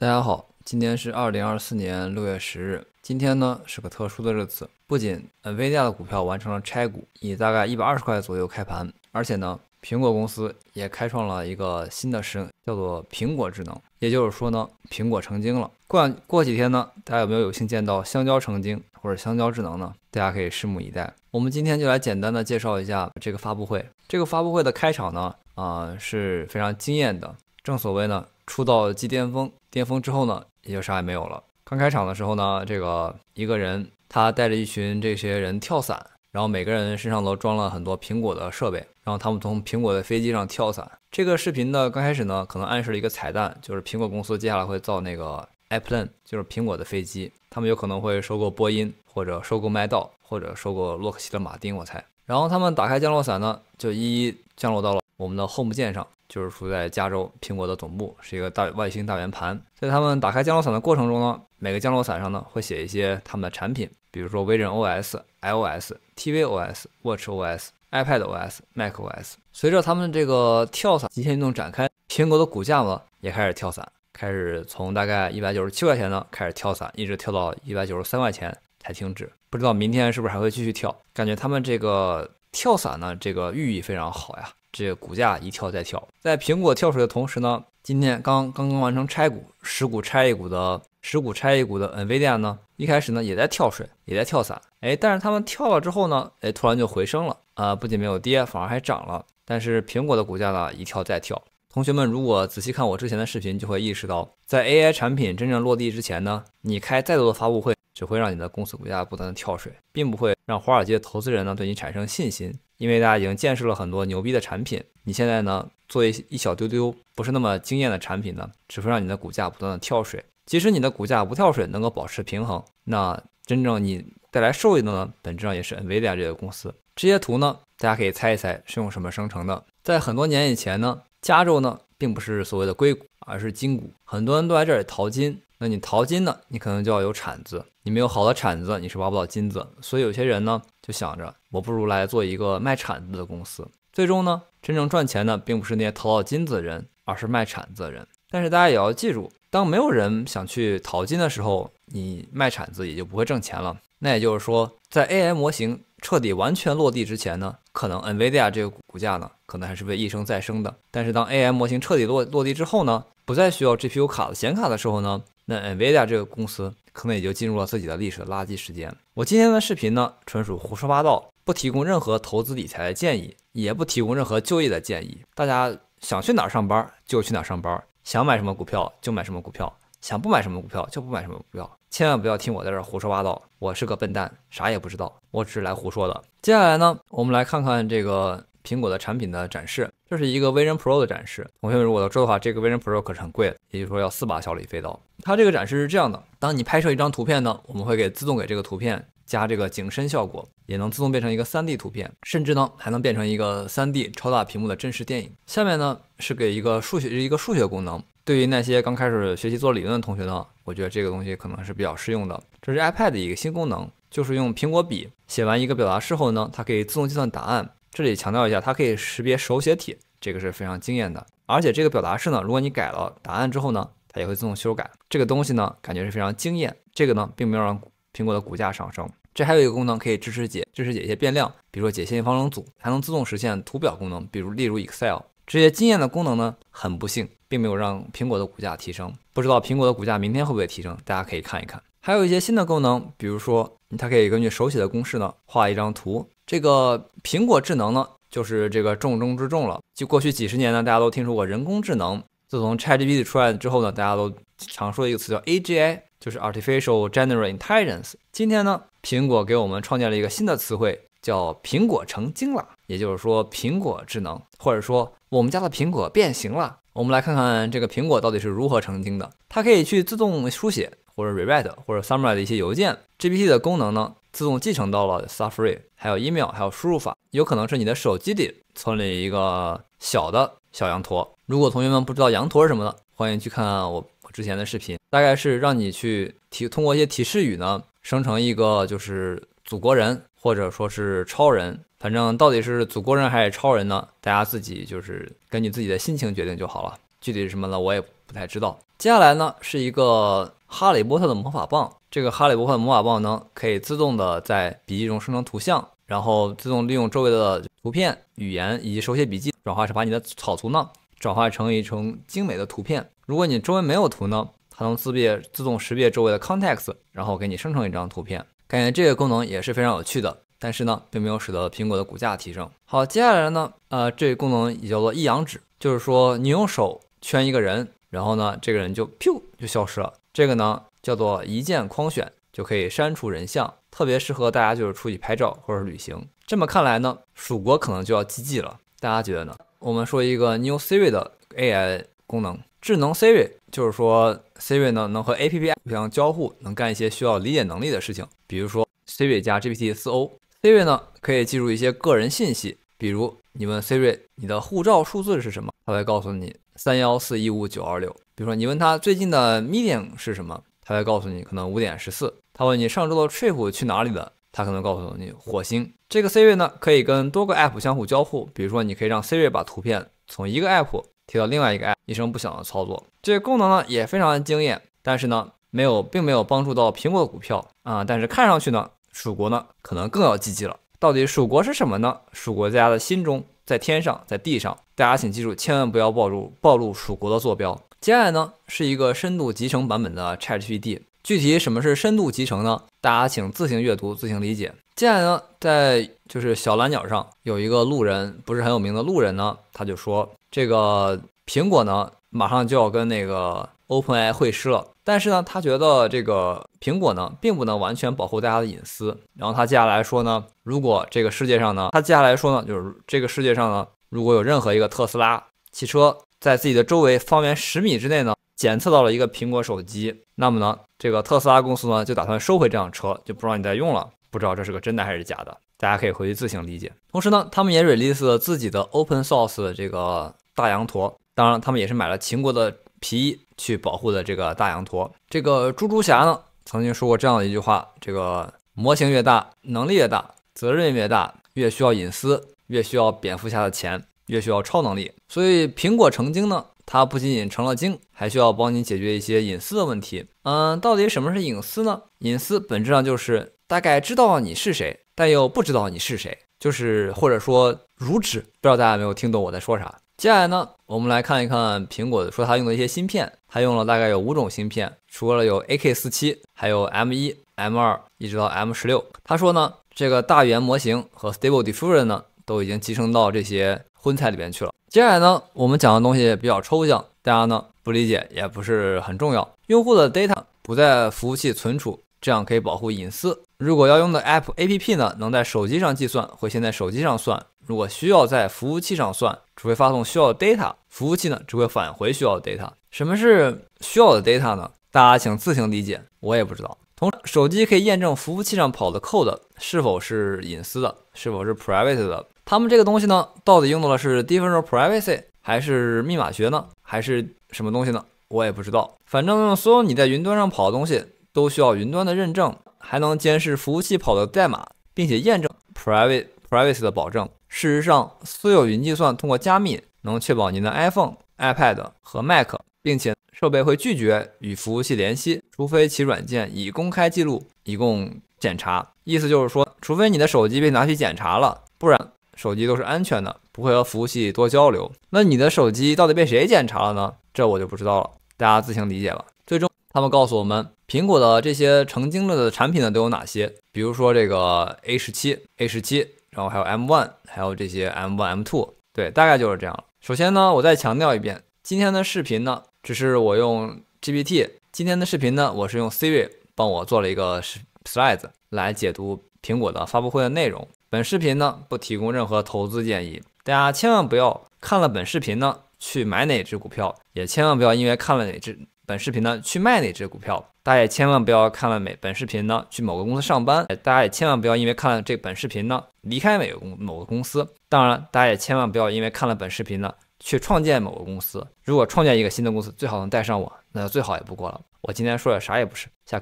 大家好，今天是二零二四年六月十日。今天呢是个特殊的日子，不仅呃，i a 的股票完成了拆股，以大概一百二十块左右开盘，而且呢，苹果公司也开创了一个新的生，叫做苹果智能，也就是说呢，苹果成精了。过过几天呢，大家有没有有幸见到香蕉成精或者香蕉智能呢？大家可以拭目以待。我们今天就来简单的介绍一下这个发布会。这个发布会的开场呢，啊是非常惊艳的，正所谓呢，出道即巅峰。巅峰之后呢，也就啥也没有了。刚开场的时候呢，这个一个人他带着一群这些人跳伞，然后每个人身上都装了很多苹果的设备，然后他们从苹果的飞机上跳伞。这个视频呢，刚开始呢，可能暗示了一个彩蛋，就是苹果公司接下来会造那个 Airplane，就是苹果的飞机。他们有可能会收购波音，或者收购麦道，或者收购洛克希德马丁，我猜。然后他们打开降落伞呢，就一一降落到了我们的 Home 键上。就是处在加州，苹果的总部是一个大外星大圆盘。在他们打开降落伞的过程中呢，每个降落伞上呢会写一些他们的产品，比如说微 i o OS、iOS、TV OS、Watch OS、iPad OS、Mac OS。随着他们这个跳伞极限运动展开，苹果的股价呢也开始跳伞，开始从大概一百九十七块钱呢开始跳伞，一直跳到一百九十三块钱才停止。不知道明天是不是还会继续跳？感觉他们这个跳伞呢，这个寓意非常好呀。这股价一跳再跳，在苹果跳水的同时呢，今天刚刚刚完成拆股十股拆一股的十股拆一股的 NVIDIA 呢，一开始呢也在跳水，也在跳伞，哎，但是他们跳了之后呢，哎，突然就回升了啊，不仅没有跌，反而还涨了。但是苹果的股价呢一跳再跳。同学们如果仔细看我之前的视频，就会意识到，在 AI 产品真正落地之前呢，你开再多的发布会，只会让你的公司股价不断的跳水，并不会让华尔街投资人呢对你产生信心。因为大家已经见识了很多牛逼的产品，你现在呢做一一小丢丢不是那么惊艳的产品呢，只会让你的股价不断的跳水。即使你的股价不跳水，能够保持平衡，那真正你带来收益的呢，本质上也是 Nvidia 这个公司。这些图呢，大家可以猜一猜是用什么生成的？在很多年以前呢，加州呢并不是所谓的硅谷。而是金骨。很多人都来这里淘金。那你淘金呢，你可能就要有铲子。你没有好的铲子，你是挖不到金子。所以有些人呢，就想着我不如来做一个卖铲子的公司。最终呢，真正赚钱的并不是那些淘到金子的人，而是卖铲子的人。但是大家也要记住，当没有人想去淘金的时候，你卖铲子也就不会挣钱了。那也就是说，在 AI 模型彻底完全落地之前呢，可能 NVIDIA 这个股价呢，可能还是被一声再升的。但是当 AI 模型彻底落落地之后呢，不再需要 GPU 卡的显卡的时候呢，那 NVIDIA 这个公司可能也就进入了自己的历史垃圾时间我今天的视频呢，纯属胡说八道，不提供任何投资理财的建议，也不提供任何就业的建议。大家想去哪上班就去哪上班，想买什么股票就买什么股票，想不买什么股票就不买什么股票。千万不要听我在这胡说八道，我是个笨蛋，啥也不知道，我只是来胡说的。接下来呢，我们来看看这个苹果的产品的展示，这是一个 v i n Pro 的展示。同学们如果知道的话，这个 v i n Pro 可是很贵的，也就是说要四把小李飞刀。它这个展示是这样的：当你拍摄一张图片呢，我们会给自动给这个图片加这个景深效果，也能自动变成一个 3D 图片，甚至呢还能变成一个 3D 超大屏幕的真实电影。下面呢是给一个数学一个数学功能。对于那些刚开始学习做理论的同学呢，我觉得这个东西可能是比较适用的。这是 iPad 的一个新功能，就是用苹果笔写完一个表达式后呢，它可以自动计算答案。这里强调一下，它可以识别手写体，这个是非常惊艳的。而且这个表达式呢，如果你改了答案之后呢，它也会自动修改。这个东西呢，感觉是非常惊艳。这个呢，并没有让苹果的股价上升。这还有一个功能可以支持解支持解一些变量，比如说解线性方程组，还能自动实现图表功能，比如例如 Excel 这些惊艳的功能呢。很不幸，并没有让苹果的股价提升。不知道苹果的股价明天会不会提升？大家可以看一看。还有一些新的功能，比如说它可以根据手写的公式呢画一张图。这个苹果智能呢就是这个重中之重了。就过去几十年呢，大家都听说过人工智能。自从 ChatGPT 出来之后呢，大家都常说一个词叫 AGI，就是 Artificial General Intelligence。今天呢，苹果给我们创建了一个新的词汇。叫苹果成精了，也就是说苹果智能，或者说我们家的苹果变形了。我们来看看这个苹果到底是如何成精的。它可以去自动书写或者 rewrite 或者 summarize 的一些邮件。GPT 的功能呢，自动继承到了 Safari，还有 email，还有输入法。有可能是你的手机里存了一个小的小羊驼。如果同学们不知道羊驼是什么的，欢迎去看我之前的视频，大概是让你去提通过一些提示语呢，生成一个就是祖国人。或者说是超人，反正到底是祖国人还是超人呢？大家自己就是根据自己的心情决定就好了。具体是什么呢？我也不太知道。接下来呢是一个哈利波特的魔法棒，这个哈利波特的魔法棒呢可以自动的在笔记中生成图像，然后自动利用周围的图片、语言以及手写笔记转化成把你的草图呢转化成一成精美的图片。如果你周围没有图呢，它能自变，自动识别周围的 context，然后给你生成一张图片。感觉这个功能也是非常有趣的，但是呢，并没有使得苹果的股价提升。好，接下来呢，呃，这个功能也叫做一扬指，就是说你用手圈一个人，然后呢，这个人就飘就消失了。这个呢，叫做一键框选，就可以删除人像，特别适合大家就是出去拍照或者是旅行。这么看来呢，蜀国可能就要 GG 了，大家觉得呢？我们说一个 New Siri 的 AI 功能。智能 Siri 就是说，Siri 呢能和 APP 互相交互，能干一些需要理解能力的事情，比如说 Siri 加 GPT 四 O，Siri 呢可以记住一些个人信息，比如你问 Siri 你的护照数字是什么，它会告诉你三幺四一五九二六。比如说你问他最近的 Meeting 是什么，他会告诉你可能五点十四。他问你上周的 Trip 去哪里了，他可能告诉你火星。这个 Siri 呢可以跟多个 APP 相互交互，比如说你可以让 Siri 把图片从一个 APP。提到另外一个 app 一声不响的操作，这个功能呢也非常的惊艳，但是呢没有并没有帮助到苹果的股票啊，但是看上去呢，蜀国呢可能更要积极了。到底蜀国是什么呢？蜀国家的心中在天上，在地上，大家请记住，千万不要暴露暴露蜀国的坐标。接下来呢是一个深度集成版本的 ChatGPT，具体什么是深度集成呢？大家请自行阅读，自行理解。接下来呢，在就是小蓝鸟上有一个路人，不是很有名的路人呢，他就说。这个苹果呢，马上就要跟那个 OpenAI 会师了，但是呢，他觉得这个苹果呢，并不能完全保护大家的隐私。然后他接下来说呢，如果这个世界上呢，他接下来说呢，就是这个世界上呢，如果有任何一个特斯拉汽车在自己的周围方圆十米之内呢，检测到了一个苹果手机，那么呢，这个特斯拉公司呢，就打算收回这辆车，就不让你再用了。不知道这是个真的还是假的。大家可以回去自行理解。同时呢，他们也 release 了自己的 open source 这个大羊驼。当然，他们也是买了秦国的皮衣去保护的这个大羊驼。这个猪猪侠呢，曾经说过这样的一句话：这个模型越大，能力越大，责任越大，越需要隐私，越需要蝙蝠侠的钱，越需要超能力。所以，苹果成精呢，它不仅仅成了精，还需要帮你解决一些隐私的问题。嗯，到底什么是隐私呢？隐私本质上就是大概知道你是谁。但又不知道你是谁，就是或者说如指，不知道大家有没有听懂我在说啥？接下来呢，我们来看一看苹果说它用的一些芯片，它用了大概有五种芯片，除了有 A K 四七，还有 M 一、M 二，一直到 M 十六。他说呢，这个大语言模型和 Stable Diffusion 呢，都已经集成到这些荤菜里边去了。接下来呢，我们讲的东西比较抽象，大家呢不理解也不是很重要。用户的 data 不在服务器存储。这样可以保护隐私。如果要用的 app A P P 呢，能在手机上计算，会先在手机上算。如果需要在服务器上算，只会发送需要的 data，服务器呢只会返回需要的 data。什么是需要的 data 呢？大家请自行理解，我也不知道。同手机可以验证服务器上跑的 code 是否是隐私的，是否是 private 的。他们这个东西呢，到底用到了是 differential privacy 还是密码学呢，还是什么东西呢？我也不知道。反正所有你在云端上跑的东西。都需要云端的认证，还能监视服务器跑的代码，并且验证 private private 的保证。事实上，所有云计算通过加密能确保您的 iPhone、iPad 和 Mac，并且设备会拒绝与服务器联系，除非其软件已公开记录以供检查。意思就是说，除非你的手机被拿去检查了，不然手机都是安全的，不会和服务器多交流。那你的手机到底被谁检查了呢？这我就不知道了，大家自行理解吧。最终，他们告诉我们。苹果的这些成精了的产品呢，都有哪些？比如说这个 A 十七、A 十七，然后还有 M one，还有这些 M one、M two，对，大概就是这样首先呢，我再强调一遍，今天的视频呢，只是我用 GPT。今天的视频呢，我是用 Siri 帮我做了一个 slides 来解读苹果的发布会的内容。本视频呢，不提供任何投资建议，大家千万不要看了本视频呢去买哪只股票，也千万不要因为看了哪只本视频呢去卖哪只股票。大家也千万不要看了每本视频呢去某个公司上班。大家也千万不要因为看了这本视频呢离开每个公某个公司。当然，大家也千万不要因为看了本视频呢去创建某个公司。如果创建一个新的公司，最好能带上我，那最好也不过了。我今天说的啥也不是。下。课。